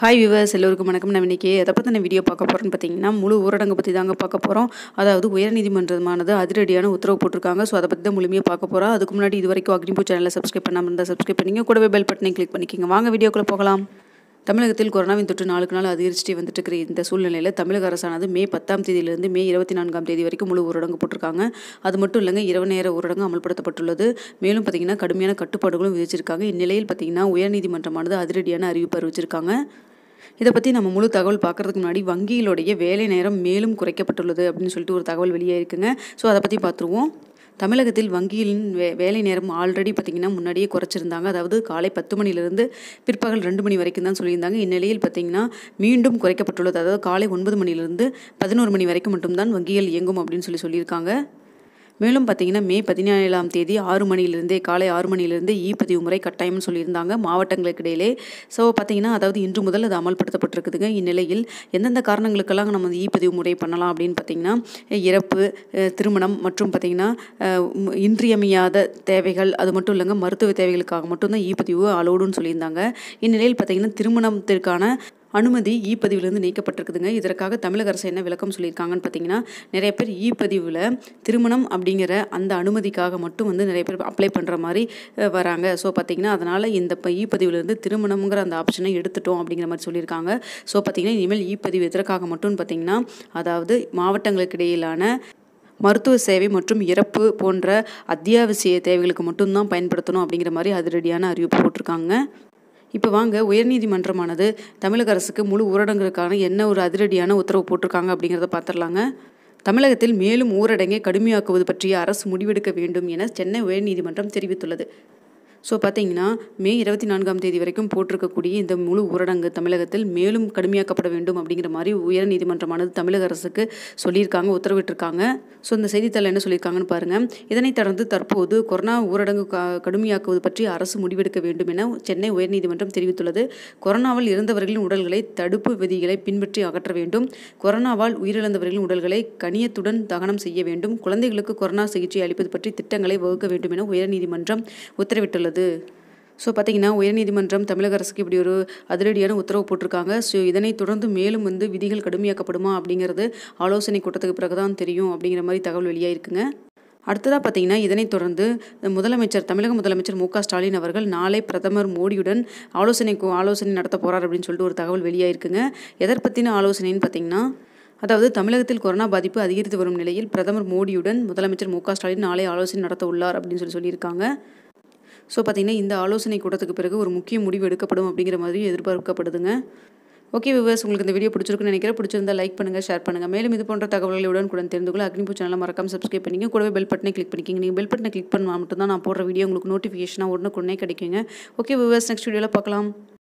hi viewers எல்லோருக்கும் வணக்கம் நான் இன்றைக்கி எதை பற்றின வீடியோ பார்க்க போகிறேன்னு பார்த்தீங்கன்னா முழு ஊரடங்கு பற்றி தாங்க பார்க்க போகிறோம் அதாவது உயர்நீதிமன்றமானது அதிரடியான உத்தரவு போட்டிருக்காங்க ஸோ அதை பற்றி தான் முழுமையாக பார்க்க போகிறோம் அதுக்கு முன்னாடி இது வரைக்கும் அக்னிபூ சேனலில் சப்ஸ்கிரைப் பண்ணாமல் இருந்தால் சப்ஸ்கிரைப் பண்ணிங்க கூடவே பெல் பட்டனை கிளிக் பண்ணிக்கோங்க வாங்க வீடியோக்குள்ளே போகலாம் தமிழகத்தில் கொரோனாவின் தொற்று நாளுக்கு நாள் அதிகரிச்சுட்டே வந்துட்டு இருக்கிற இந்த சூழ்நிலையில் தமிழக அரசானது மே பத்தாம் தேதியிலிருந்து மே இருபத்தி நான்காம் தேதி வரைக்கும் முழு ஊரடங்கு போட்டிருக்காங்க அது மட்டும் இல்லைங்க இரவு நேர ஊரடங்கு அமல்படுத்தப்பட்டுள்ளது மேலும் பார்த்தீங்கன்னா கடுமையான கட்டுப்பாடுகளும் விதிச்சிருக்காங்க இந்நிலையில் பார்த்திங்கன்னா உயர்நீதிமன்றமானது அதிரடியான அறிவிப்பு அறிவிச்சிருக்காங்க இதை பற்றி நம்ம முழு தகவல் பார்க்குறதுக்கு முன்னாடி வங்கியிலுடைய வேலை நேரம் மேலும் குறைக்கப்பட்டுள்ளது அப்படின்னு சொல்லிட்டு ஒரு தகவல் வெளியே இருக்குங்க ஸோ அதை பற்றி பார்த்துருவோம் தமிழகத்தில் வங்கியின் வே வேலை நேரம் ஆல்ரெடி பார்த்திங்கன்னா முன்னாடியே குறைச்சிருந்தாங்க அதாவது காலை பத்து மணிலிருந்து பிற்பகல் ரெண்டு மணி வரைக்கும் தான் சொல்லியிருந்தாங்க இந்நிலையில் பார்த்திங்கன்னா மீண்டும் குறைக்கப்பட்டுள்ளது அதாவது காலை ஒன்பது மணிலிருந்து பதினோரு மணி வரைக்கும் மட்டும்தான் வங்கிகள் இயங்கும் அப்படின்னு சொல்லி சொல்லியிருக்காங்க மேலும் பார்த்தீங்கன்னா மே பதினேழாம் தேதி ஆறு மணியிலிருந்தே காலை ஆறு மணியிலிருந்து இ பதிவு முறை கட்டாயம்னு சொல்லியிருந்தாங்க மாவட்டங்களுக்கு இடையிலே ஸோ பார்த்தீங்கன்னா அதாவது இன்று முதல் அது அமல்படுத்தப்பட்டிருக்குதுங்க இந்நிலையில் எந்தெந்த காரணங்களுக்கெல்லாம் நம்ம இ பதிவு முறை பண்ணலாம் அப்படின்னு பார்த்தீங்கன்னா இறப்பு திருமணம் மற்றும் பார்த்தீங்கன்னா இன்றியமையாத தேவைகள் அது மட்டும் இல்லைங்க மருத்துவ தேவைகளுக்காக மட்டும்தான் இ பதிவு அலோடுன்னு சொல்லியிருந்தாங்க இந்நிலையில் பார்த்தீங்கன்னா திருமணத்திற்கான அனுமதி இ பதிவிலிருந்து நீக்கப்பட்டிருக்குதுங்க இதற்காக தமிழக அரசு என்ன விளக்கம் சொல்லியிருக்காங்கன்னு பார்த்தீங்கன்னா நிறைய பேர் இ பதிவில் திருமணம் அப்படிங்கிற அந்த அனுமதிக்காக மட்டும் வந்து நிறைய பேர் அப்ளை பண்ணுற மாதிரி வராங்க ஸோ பார்த்தீங்கன்னா அதனால் இந்த இப்போ இ பதிவிலிருந்து திருமணம்ங்கிற அந்த ஆப்ஷனை எடுத்துட்டோம் அப்படிங்கிற மாதிரி சொல்லியிருக்காங்க ஸோ பார்த்தீங்கன்னா இனிமேல் இ பதிவு எதற்காக மட்டும்னு பார்த்திங்கன்னா அதாவது மாவட்டங்களுக்கு இடையிலான மருத்துவ சேவை மற்றும் இறப்பு போன்ற அத்தியாவசிய தேவைகளுக்கு மட்டும்தான் பயன்படுத்தணும் அப்படிங்கிற மாதிரி அதிரடியான அறிவிப்பு போட்டிருக்காங்க இப்போ வாங்க உயர்நீதிமன்றமானது தமிழக அரசுக்கு முழு ஊரடங்குக்கான என்ன ஒரு அதிரடியான உத்தரவு போட்டிருக்காங்க அப்படிங்கிறத பார்த்துடலாங்க தமிழகத்தில் மேலும் ஊரடங்கை கடுமையாக்குவது பற்றிய அரசு முடிவெடுக்க வேண்டும் என சென்னை உயர்நீதிமன்றம் தெரிவித்துள்ளது ஸோ பார்த்தீங்கன்னா மே இருபத்தி நான்காம் தேதி வரைக்கும் போட்டிருக்கக்கூடிய இந்த முழு ஊரடங்கு தமிழகத்தில் மேலும் கடுமையாக்கப்பட வேண்டும் அப்படிங்கிற மாதிரி உயர்நீதிமன்றமானது தமிழக அரசுக்கு சொல்லியிருக்காங்க உத்தரவிட்டிருக்காங்க ஸோ இந்த செய்தித்தாள் என்ன சொல்லியிருக்காங்கன்னு பாருங்கள் இதனைத் தொடர்ந்து தற்போது கொரோனா ஊரடங்கு கடுமையாக்குவது பற்றி அரசு முடிவெடுக்க வேண்டும் என சென்னை உயர்நீதிமன்றம் தெரிவித்துள்ளது கொரோனாவால் இறந்தவர்களின் உடல்களை தடுப்பு விதிகளை பின்பற்றி அகற்ற வேண்டும் கொரோனாவால் உயிரிழந்தவர்களின் உடல்களை கணியத்துடன் தகனம் செய்ய வேண்டும் குழந்தைகளுக்கு கொரோனா சிகிச்சை அளிப்பது பற்றி திட்டங்களை வகுக்க வேண்டும் என உயர்நீதிமன்றம் உத்தரவிட்டுள்ளது உள்ளது ஸோ பார்த்தீங்கன்னா உயர்நீதிமன்றம் தமிழக அரசுக்கு இப்படி ஒரு அதிரடியான உத்தரவு போட்டிருக்காங்க ஸோ இதனை தொடர்ந்து மேலும் வந்து விதிகள் கடுமையாக்கப்படுமா அப்படிங்கிறது ஆலோசனை கூட்டத்துக்கு பிறகு தான் தெரியும் அப்படிங்கிற மாதிரி தகவல் வெளியாகிருக்குங்க அடுத்ததாக பார்த்தீங்கன்னா இதனைத் தொடர்ந்து முதலமைச்சர் தமிழக முதலமைச்சர் மு ஸ்டாலின் அவர்கள் நாளை பிரதமர் மோடியுடன் ஆலோசனை ஆலோசனை நடத்த போகிறார் அப்படின்னு சொல்லிட்டு ஒரு தகவல் வெளியாயிருக்குங்க எதை பற்றின ஆலோசனைன்னு பார்த்தீங்கன்னா அதாவது தமிழகத்தில் கொரோனா பாதிப்பு அதிகரித்து வரும் நிலையில் பிரதமர் மோடியுடன் முதலமைச்சர் மு ஸ்டாலின் நாளை ஆலோசனை நடத்த உள்ளார் அப்படின்னு சொல்லி சொல்லியிருக்காங்க ஸோ பார்த்திங்கன்னா இந்த ஆலோசனை கூட்டத்துக்கு பிறகு ஒரு முக்கிய முடிவு எடுக்கப்படும் அப்படிங்கிற மாதிரி எதிர்பார்க்கப்படுதுங்க ஓகே விவர்ஸ் உங்களுக்கு இந்த வீடியோ பிடிச்சிருக்குன்னு நினைக்கிறேன் பிடிச்சிருந்தா லைக் பண்ணுங்கள் ஷேர் பண்ணுங்கள் மேலும் இது போன்ற தகவல்களை உடனுக்குடன் தெரிந்து கொள்ள அக்னிபூ சேனலில் மறக்காம சப்ஸ்கிரைப் பண்ணிங்க கூடவே பெல் பட்டனை கிளிக் பண்ணிக்கிங்க நீங்கள் பெல் பட்டனை கிளிக் பண்ணால் மட்டும்தான் நான் போடுற வீடியோ உங்களுக்கு நோட்டிஃபிகேஷனாக உடனுக்குடனே கிடைக்குங்க ஓகே விவர்ஸ் நெக்ஸ்ட் வீடியோவில் பார்க்கலாம்